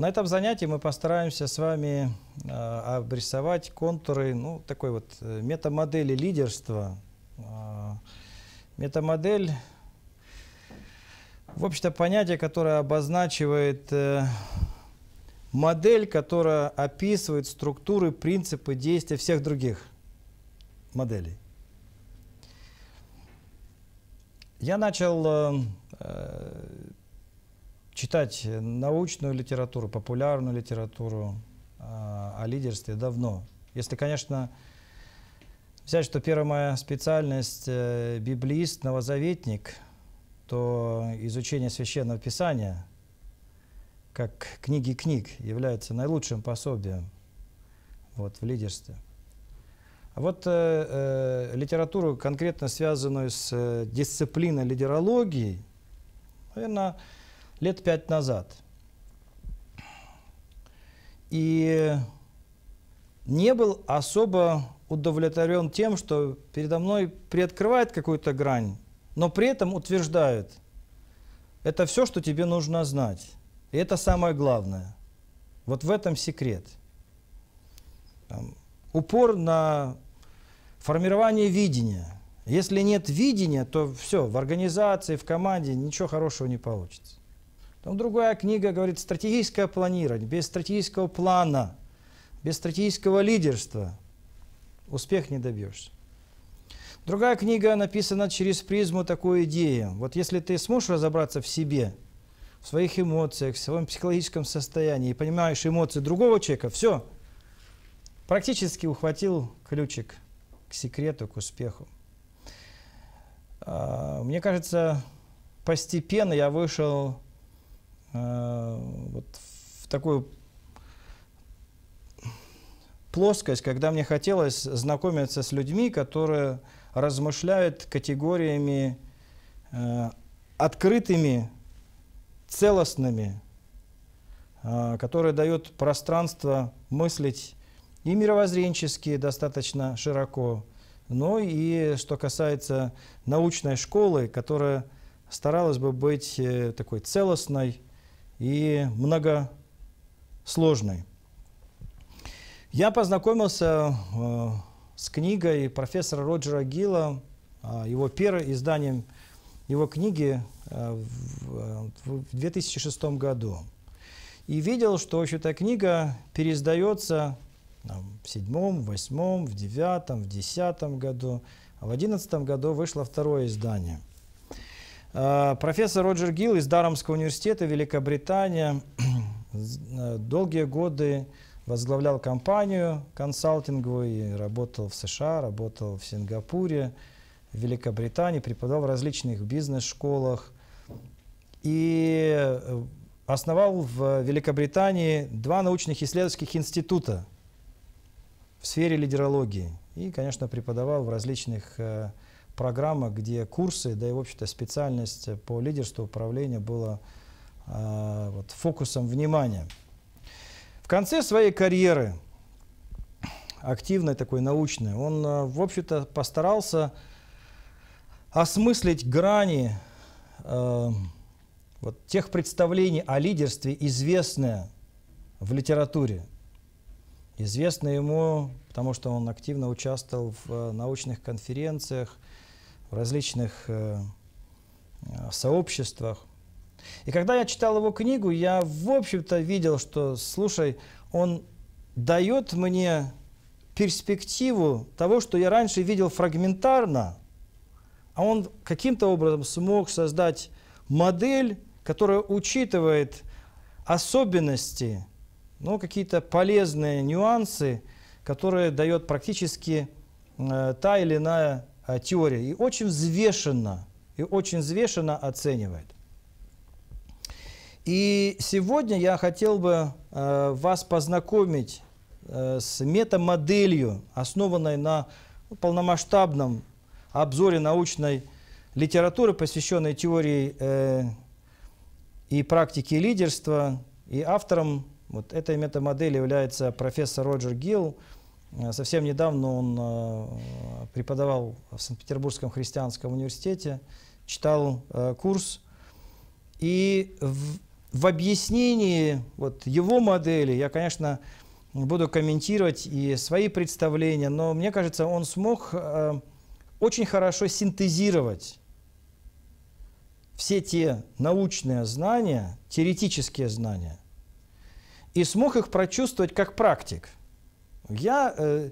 На этом занятии мы постараемся с вами э, обрисовать контуры ну, такой вот э, метамодели лидерства. Э, метамодель в общем-то, понятие, которое обозначивает модель, которая описывает структуры, принципы действия всех других моделей. Я начал читать э, научную литературу, популярную литературу а, о лидерстве давно. Если, конечно, взять, что первая моя специальность э, – библиист, новозаветник, то изучение Священного Писания, как книги книг, является наилучшим пособием вот, в лидерстве. А вот э, э, литературу, конкретно связанную с э, дисциплиной лидерологии, наверное, лет пять назад. И не был особо удовлетворен тем, что передо мной приоткрывает какую-то грань, но при этом утверждает, это все, что тебе нужно знать. И это самое главное. Вот в этом секрет. Там, упор на формирование видения. Если нет видения, то все, в организации, в команде ничего хорошего не получится. Там другая книга говорит «Стратегическое планирование». Без стратегического плана, без стратегического лидерства успех не добьешься. Другая книга написана через призму такой идеи. Вот если ты сможешь разобраться в себе, в своих эмоциях, в своем психологическом состоянии, и понимаешь эмоции другого человека, все, практически ухватил ключик к секрету, к успеху. А, мне кажется, постепенно я вышел Э, вот в такую плоскость, когда мне хотелось знакомиться с людьми, которые размышляют категориями э, открытыми, целостными, э, которые дают пространство мыслить и мировоззренчески достаточно широко, но и, что касается научной школы, которая старалась бы быть э, такой целостной, и многосложной. Я познакомился э, с книгой профессора Роджера Гилла, э, его первым изданием его книги э, в, 2006 году. И видел, что вообще эта книга переиздается в седьмом, восьмом, в девятом, в десятом году. А в одиннадцатом году вышло второе издание – Э, профессор Роджер Гилл из Дарамского университета, Великобритания, э, долгие годы возглавлял компанию консалтинговую, работал в США, работал в Сингапуре, в Великобритании, преподавал в различных бизнес-школах и э, основал в Великобритании два научных исследовательских института в сфере лидерологии и, конечно, преподавал в различных институтах программа, где курсы, да и, в общем-то, специальность по лидерству управления была э, вот, фокусом внимания. В конце своей карьеры, активной такой научной, он, а, в общем-то, постарался осмыслить грани э, вот, тех представлений о лидерстве, известные в литературе. Известно ему, потому что он активно участвовал в научных конференциях, в различных э, э, сообществах. И когда я читал его книгу, я, в общем-то, видел, что, слушай, он дает мне перспективу того, что я раньше видел фрагментарно, а он каким-то образом смог создать модель, которая учитывает особенности, ну, какие-то полезные нюансы, которые дает практически э, та или иная Э, теория и очень взвешенно, и очень взвешенно оценивает. И сегодня я хотел бы э, вас познакомить э, с метамоделью, основанной на полномасштабном обзоре научной литературы, посвященной теории и практике лидерства. И автором вот этой метамодели является профессор Роджер Гилл, Э, совсем недавно он э, преподавал в Санкт-Петербургском христианском университете, читал э, курс. И в, в объяснении вот его модели я, конечно, буду комментировать и свои представления, но мне кажется, он смог очень хорошо синтезировать все те научные знания, теоретические знания, и смог их прочувствовать как практик – я, э,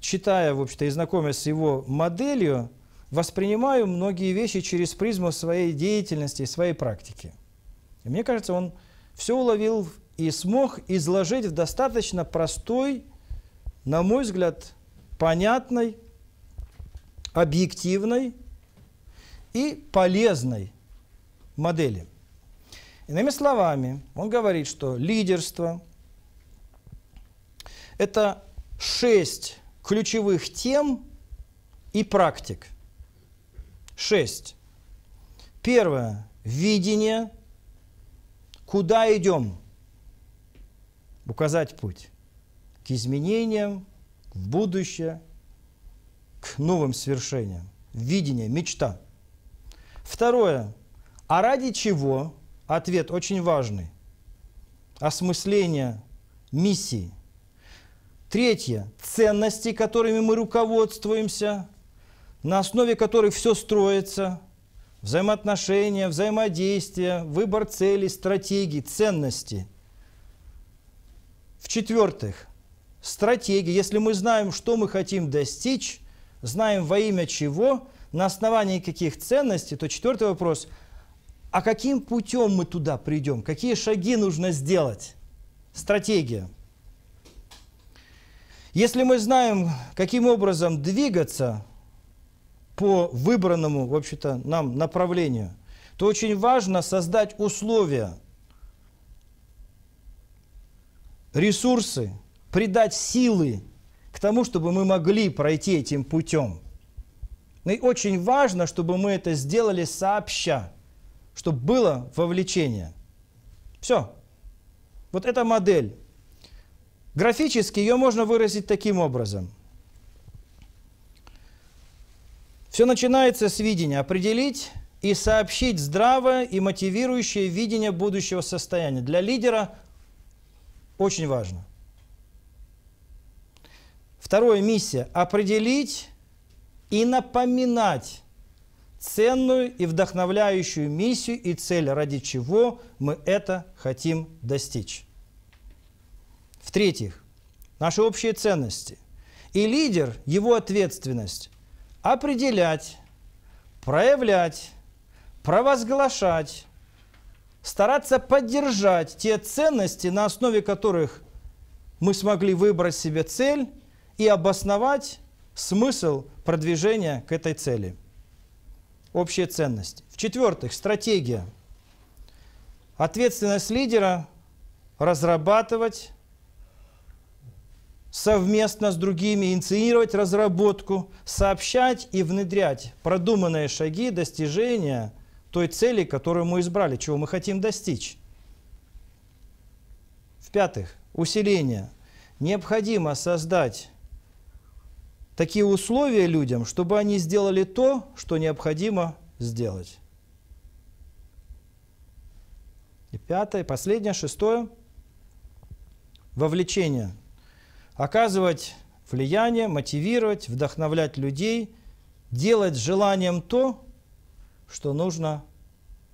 читая, в общем-то, и знакомясь с его моделью, воспринимаю многие вещи через призму своей деятельности, своей практики. И мне кажется, он все уловил и смог изложить в достаточно простой, на мой взгляд, понятной, объективной и полезной модели. Иными словами, он говорит, что лидерство, это шесть ключевых тем и практик. Шесть. Первое. Видение. Куда идем? Указать путь. К изменениям, в будущее, к новым свершениям. Видение, мечта. Второе. А ради чего? Ответ очень важный. Осмысление миссии. Третье. Ценности, которыми мы руководствуемся, на основе которых все строится. Взаимоотношения, взаимодействие, выбор целей, стратегии, ценности. В-четвертых, стратегии. Если мы знаем, что мы хотим достичь, знаем во имя чего, на основании каких ценностей, то четвертый вопрос – а каким путем мы туда придем? Какие шаги нужно сделать? Стратегия – если мы знаем, каким образом двигаться по выбранному, в общем-то, нам направлению, то очень важно создать условия, ресурсы, придать силы к тому, чтобы мы могли пройти этим путем. И очень важно, чтобы мы это сделали сообща, чтобы было вовлечение. Все. Вот эта модель Графически ее можно выразить таким образом. Все начинается с видения. Определить и сообщить здравое и мотивирующее видение будущего состояния. Для лидера очень важно. Второе миссия – определить и напоминать ценную и вдохновляющую миссию и цель, ради чего мы это хотим достичь. В-третьих, наши общие ценности. И лидер, его ответственность – определять, проявлять, провозглашать, стараться поддержать те ценности, на основе которых мы смогли выбрать себе цель и обосновать смысл продвижения к этой цели. Общие ценности. В-четвертых, стратегия. Ответственность лидера – разрабатывать, совместно с другими инициировать разработку, сообщать и внедрять продуманные шаги достижения той цели, которую мы избрали, чего мы хотим достичь. В-пятых, усиление. Необходимо создать такие условия людям, чтобы они сделали то, что необходимо сделать. И пятое, последнее, шестое – вовлечение – оказывать влияние, мотивировать, вдохновлять людей, делать желанием то, что нужно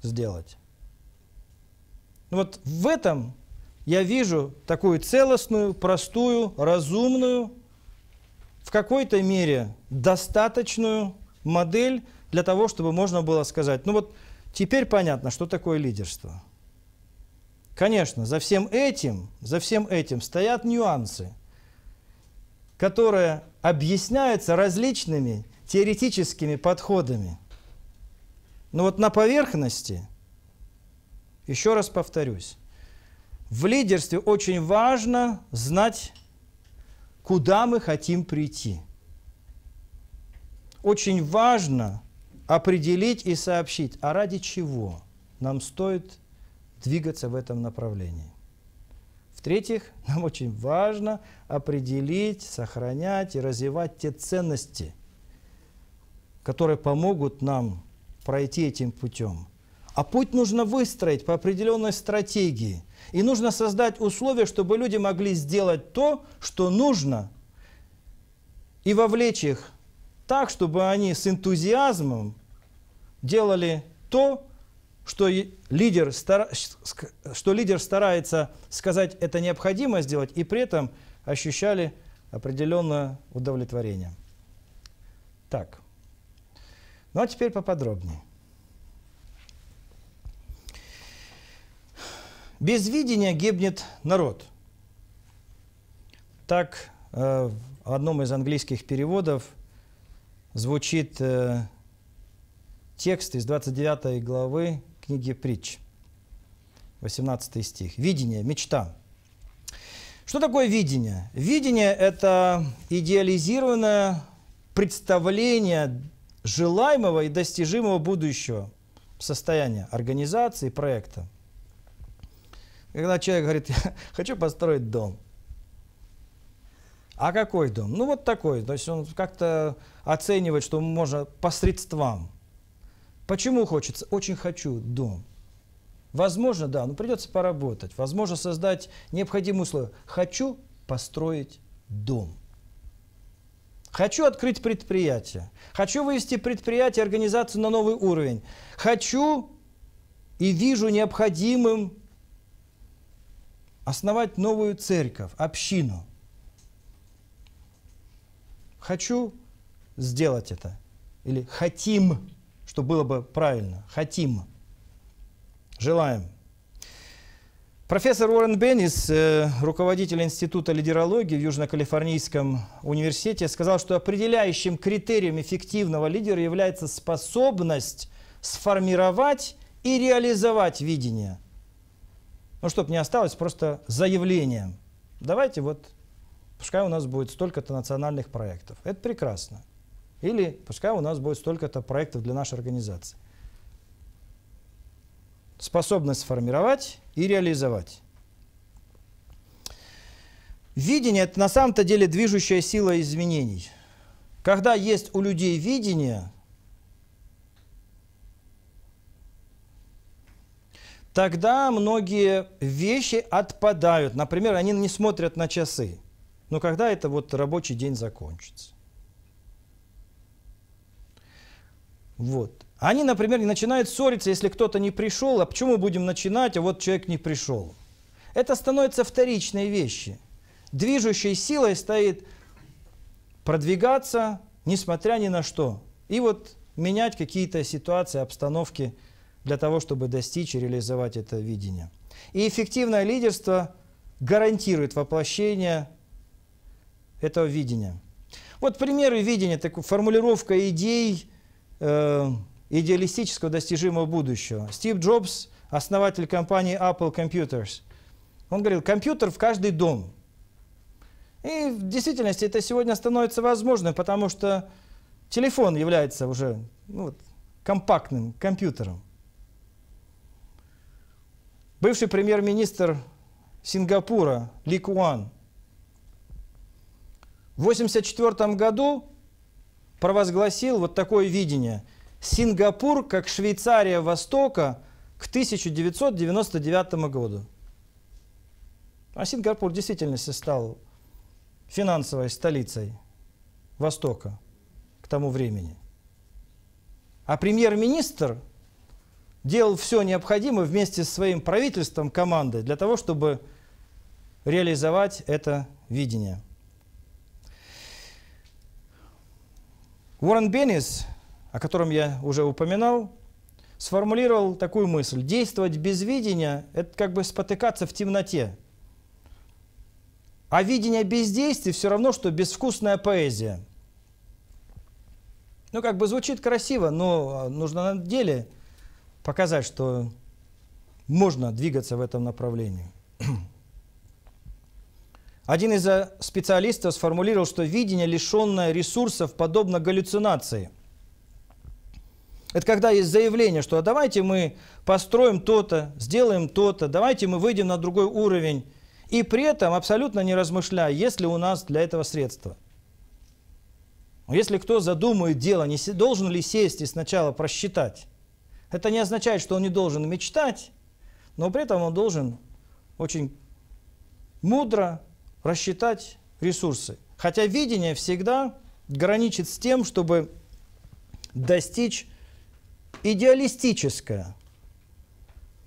сделать. Ну вот в этом я вижу такую целостную, простую, разумную, в какой-то мере достаточную модель для того, чтобы можно было сказать, ну вот теперь понятно, что такое лидерство. Конечно, за всем этим, за всем этим стоят нюансы – которое объясняется различными теоретическими подходами. Но вот на поверхности, еще раз повторюсь, в лидерстве очень важно знать, куда мы хотим прийти. Очень важно определить и сообщить, а ради чего нам стоит двигаться в этом направлении. В-третьих, нам очень важно определить, сохранять и развивать те ценности, которые помогут нам пройти этим путем. А путь нужно выстроить по определенной стратегии. И нужно создать условия, чтобы люди могли сделать то, что нужно, и вовлечь их так, чтобы они с энтузиазмом делали то, что лидер, стар... что лидер старается сказать это необходимо сделать, и при этом ощущали определенное удовлетворение. Так. Ну а теперь поподробнее. Без видения гибнет народ. Так э, в одном из английских переводов звучит э, текст из 29 главы книге «Притч», 18 стих. «Видение, мечта». Что такое видение? Видение – это идеализированное представление желаемого и достижимого будущего состояния организации проекта. Когда человек говорит, я хочу построить дом. А какой дом? Ну вот такой. То есть он как-то оценивает, что можно посредством. Почему хочется? Очень хочу дом. Возможно, да, но ну, придется поработать. Возможно, создать необходимые условия. Хочу построить дом. Хочу открыть предприятие. Хочу вывести предприятие, организацию на новый уровень. Хочу и вижу необходимым основать новую церковь, общину. Хочу сделать это. Или хотим что было бы правильно. Хотим. Желаем. Профессор Уоррен Беннис, э, руководитель Института лидерологии в Южно-Калифорнийском университете, сказал, что определяющим критерием эффективного лидера является способность сформировать и реализовать видение. Ну, чтобы не осталось просто заявлением. Давайте вот, пускай у нас будет столько-то национальных проектов. Это прекрасно. Или пускай у нас будет столько-то проектов для нашей организации. Способность формировать и реализовать. Видение – это на самом-то деле движущая сила изменений. Когда есть у людей видение, тогда многие вещи отпадают. Например, они не смотрят на часы. Но когда это вот рабочий день закончится? Вот. Они, например, не начинают ссориться, если кто-то не пришел, а почему мы будем начинать, а вот человек не пришел. Это становится вторичные вещи. Движущей силой стоит продвигаться, несмотря ни на что. И вот менять какие-то ситуации, обстановки для того, чтобы достичь и реализовать это видение. И эффективное лидерство гарантирует воплощение этого видения. Вот примеры видения, так, формулировка идей – Э, идеалистического достижимого будущего. Стив Джобс, основатель компании Apple Computers, он говорил, компьютер в каждый дом. И в действительности это сегодня становится возможным, потому что телефон является уже ну, вот, компактным компьютером. Бывший премьер-министр Сингапура Ли Куан в 1984 году провозгласил вот такое видение. Сингапур как Швейцария Востока к 1999 году. А Сингапур действительно стал финансовой столицей Востока к тому времени. А премьер-министр делал все необходимое вместе с своим правительством, командой, для того, чтобы реализовать это видение. Уоррен Беннис, о котором я уже упоминал, сформулировал такую мысль. Действовать без видения – это как бы спотыкаться в темноте. А видение без действий все равно, что безвкусная поэзия. Ну, как бы звучит красиво, но а, нужно на деле показать, что можно двигаться в этом направлении. Один из э, специалистов сформулировал, что видение, лишенное ресурсов, подобно галлюцинации. Это когда есть заявление, что а давайте мы построим то-то, сделаем то-то, давайте мы выйдем на другой уровень, и при этом абсолютно не размышляя, есть ли у нас для этого средства. Если кто задумает дело, не должен ли сесть и сначала просчитать? Это не означает, что он не должен мечтать, но при этом он должен очень мудро, рассчитать ресурсы. Хотя видение всегда граничит с тем, чтобы достичь идеалистическое,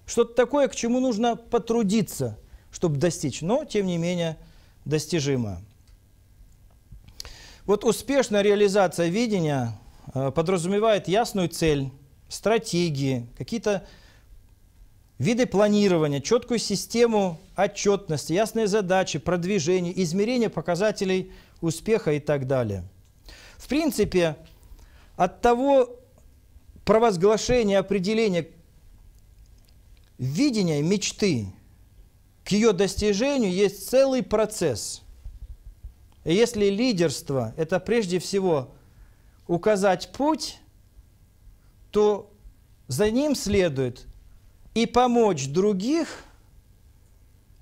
что-то такое, к чему нужно потрудиться, чтобы достичь, но, тем не менее, достижимо. Вот успешная реализация видения э, подразумевает ясную цель, стратегии, какие-то виды планирования, четкую систему отчетности, ясные задачи, продвижение, измерение показателей успеха и так далее. В принципе, от того провозглашения, определения видения мечты к ее достижению есть целый процесс. И если лидерство – это прежде всего указать путь, то за ним следует – и помочь других,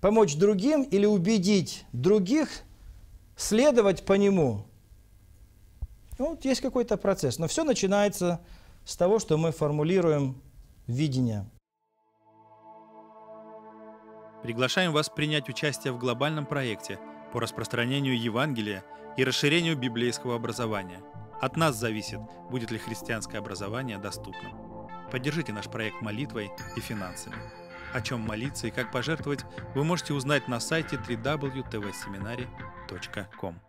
помочь другим или убедить других следовать по нему. вот есть какой-то процесс, но все начинается с того, что мы формулируем видение. Приглашаем вас принять участие в глобальном проекте по распространению Евангелия и расширению библейского образования. От нас зависит, будет ли христианское образование доступным. Поддержите наш проект молитвой и финансами. О чем молиться и как пожертвовать, вы можете узнать на сайте www.tvseminary.com.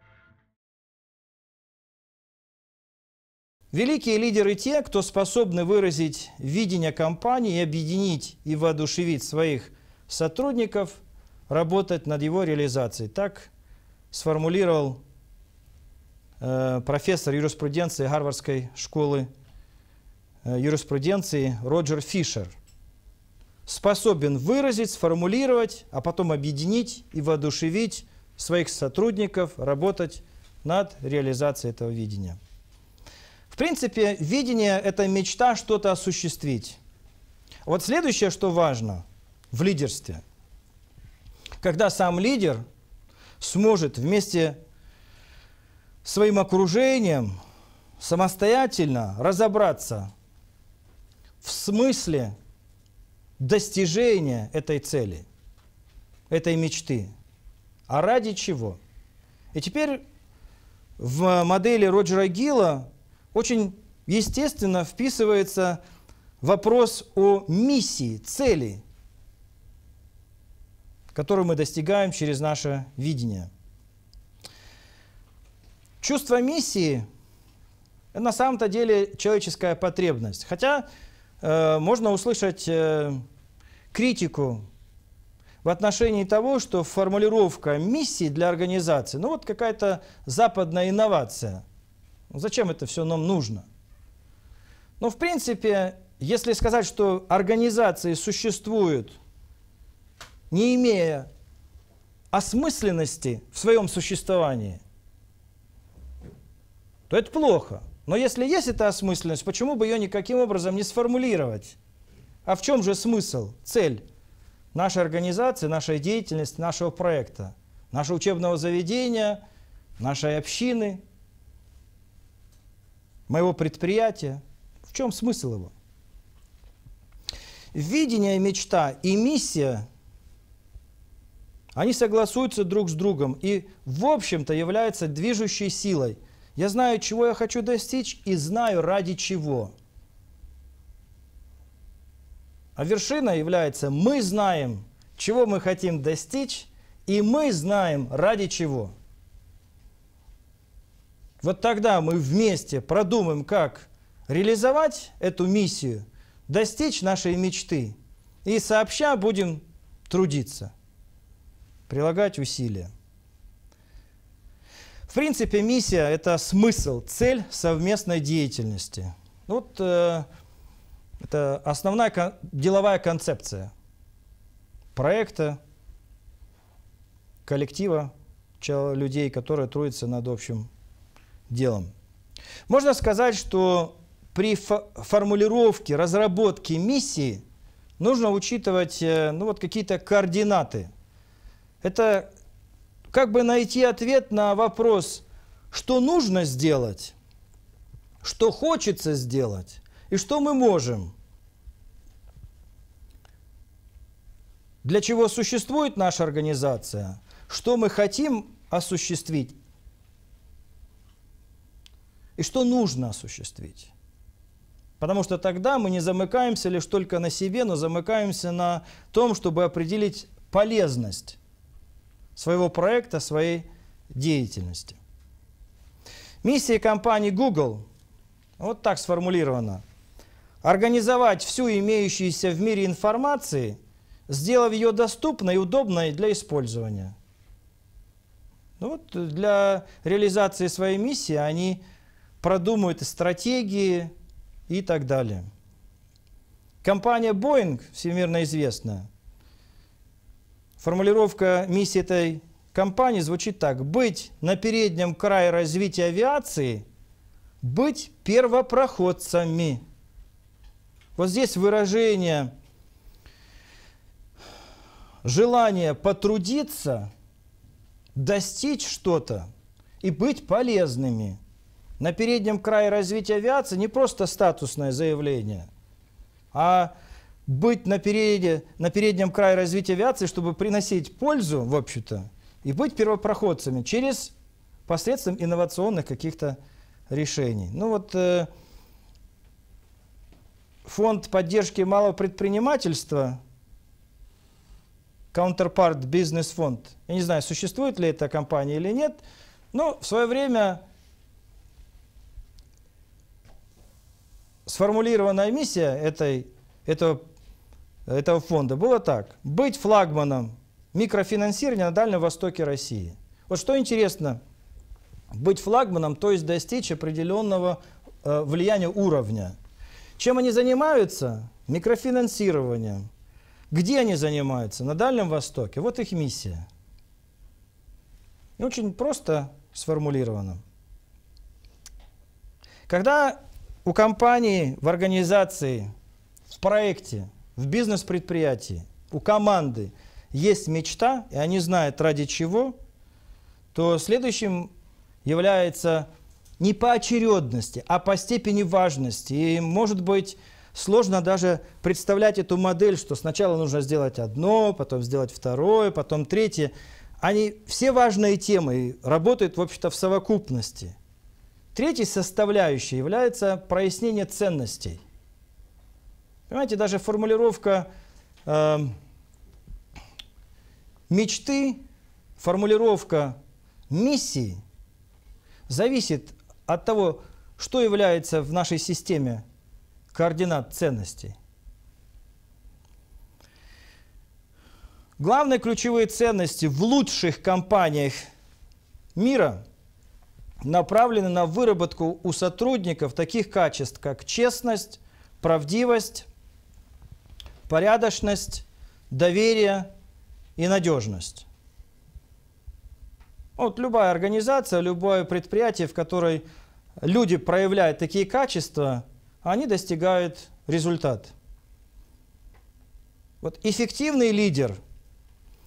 Великие лидеры те, кто способны выразить видение компании и объединить и воодушевить своих сотрудников работать над его реализацией. Так сформулировал э, профессор юриспруденции Гарвардской школы Э, юриспруденции Роджер Фишер. Способен выразить, сформулировать, а потом объединить и воодушевить своих сотрудников работать над реализацией этого видения. В принципе, видение – это мечта что-то осуществить. Вот следующее, что важно в лидерстве. Когда сам лидер сможет вместе своим окружением самостоятельно разобраться – в смысле достижения этой цели, этой мечты. А ради чего? И теперь в модели Роджера Гилла очень естественно вписывается вопрос о миссии, цели, которую мы достигаем через наше видение. Чувство миссии – это на самом-то деле человеческая потребность. Хотя Э, можно услышать э, критику в отношении того, что формулировка миссии для организации, ну вот какая-то западная инновация. Ну, зачем это все нам нужно? Ну, в принципе, если сказать, что организации существуют, не имея осмысленности в своем существовании, то это плохо – но если есть эта осмысленность, почему бы ее никаким образом не сформулировать? А в чем же смысл, цель нашей организации, нашей деятельности, нашего проекта, нашего учебного заведения, нашей общины, моего предприятия? В чем смысл его? Видение, мечта и миссия, они согласуются друг с другом и, в общем-то, являются движущей силой – я знаю, чего я хочу достичь и знаю, ради чего. А вершина является мы знаем, чего мы хотим достичь, и мы знаем, ради чего. Вот тогда мы вместе продумаем, как реализовать эту миссию, достичь нашей мечты, и сообща будем трудиться, прилагать усилия. В принципе, миссия – это смысл, цель совместной деятельности. Вот э, это основная кон деловая концепция проекта, коллектива людей, которые трудятся над общим делом. Можно сказать, что при фо формулировке, разработке миссии нужно учитывать э, ну, вот какие-то координаты. Это как бы найти ответ на вопрос, что нужно сделать, что хочется сделать и что мы можем. Для чего существует наша организация, что мы хотим осуществить и что нужно осуществить. Потому что тогда мы не замыкаемся лишь только на себе, но замыкаемся на том, чтобы определить полезность своего проекта, своей деятельности. Миссия компании Google вот так сформулирована. Организовать всю имеющуюся в мире информации, сделав ее доступной и удобной для использования. Ну вот э, для реализации своей миссии они продумают стратегии и так далее. Компания Boeing, всемирно известная, Формулировка миссии этой компании звучит так. Быть на переднем крае развития авиации, быть первопроходцами. Вот здесь выражение желание потрудиться, достичь что-то и быть полезными. На переднем крае развития авиации не просто статусное заявление, а быть на, переде, на переднем крае развития авиации, чтобы приносить пользу, в общем-то, и быть первопроходцами через посредством инновационных каких-то решений. Ну вот э, фонд поддержки малого предпринимательства, Counterpart Business Fund, я не знаю, существует ли эта компания или нет, но в свое время сформулированная миссия этой, этого этого фонда было так. Быть флагманом микрофинансирования на Дальнем Востоке России. Вот что интересно, быть флагманом, то есть достичь определенного э, влияния уровня. Чем они занимаются? Микрофинансированием. Где они занимаются? На Дальнем Востоке. Вот их миссия. И очень просто сформулировано. Когда у компании в организации, в проекте в бизнес-предприятии у команды есть мечта, и они знают ради чего, то следующим является не по очередности, а по степени важности. И может быть сложно даже представлять эту модель, что сначала нужно сделать одно, потом сделать второе, потом третье. Они все важные темы работают, в общем-то, в совокупности. Третьей составляющей является прояснение ценностей. Понимаете, даже формулировка э, мечты, формулировка миссии зависит от того, что является в нашей системе координат ценностей. Главные ключевые ценности в лучших компаниях мира направлены на выработку у сотрудников таких качеств, как честность, правдивость, порядочность, доверие и надежность. Вот любая организация, любое предприятие, в которой люди проявляют такие качества, они достигают результат. Вот эффективный лидер,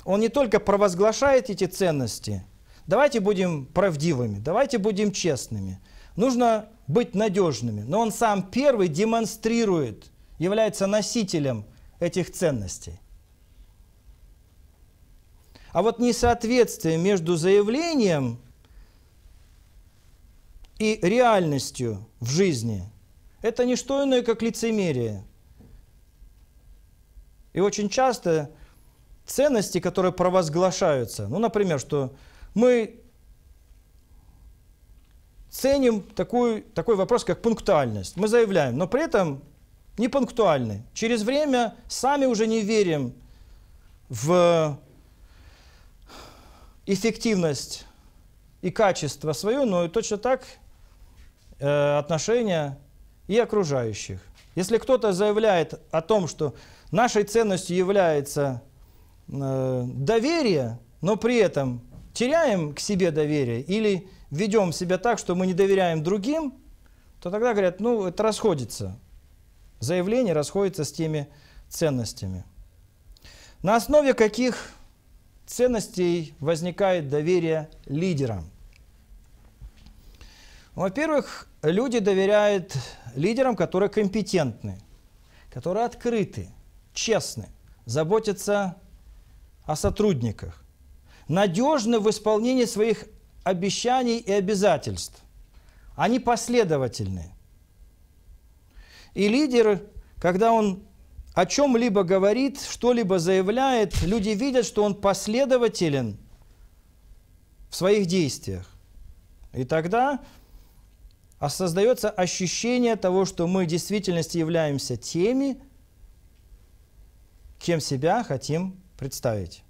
он не только провозглашает эти ценности, давайте будем правдивыми, давайте будем честными, нужно быть надежными, но он сам первый демонстрирует, является носителем – этих ценностей. А вот несоответствие между заявлением и реальностью в жизни – это не что иное, как лицемерие. И очень часто ценности, которые провозглашаются, ну, например, что мы ценим такую, такой вопрос, как пунктуальность. Мы заявляем, но при этом не пунктуальны. Через время сами уже не верим в эффективность и качество свое, но и точно так э, отношения и окружающих. Если кто-то заявляет о том, что нашей ценностью является э, доверие, но при этом теряем к себе доверие или ведем себя так, что мы не доверяем другим, то тогда говорят, ну, это расходится. Заявление расходятся с теми ценностями. На основе каких ценностей возникает доверие лидерам? Во-первых, люди доверяют лидерам, которые компетентны, которые открыты, честны, заботятся о сотрудниках, надежны в исполнении своих обещаний и обязательств. Они последовательны, и лидер, когда он о чем-либо говорит, что-либо заявляет, люди видят, что он последователен в своих действиях. И тогда создается ощущение того, что мы в действительности являемся теми, кем себя хотим представить.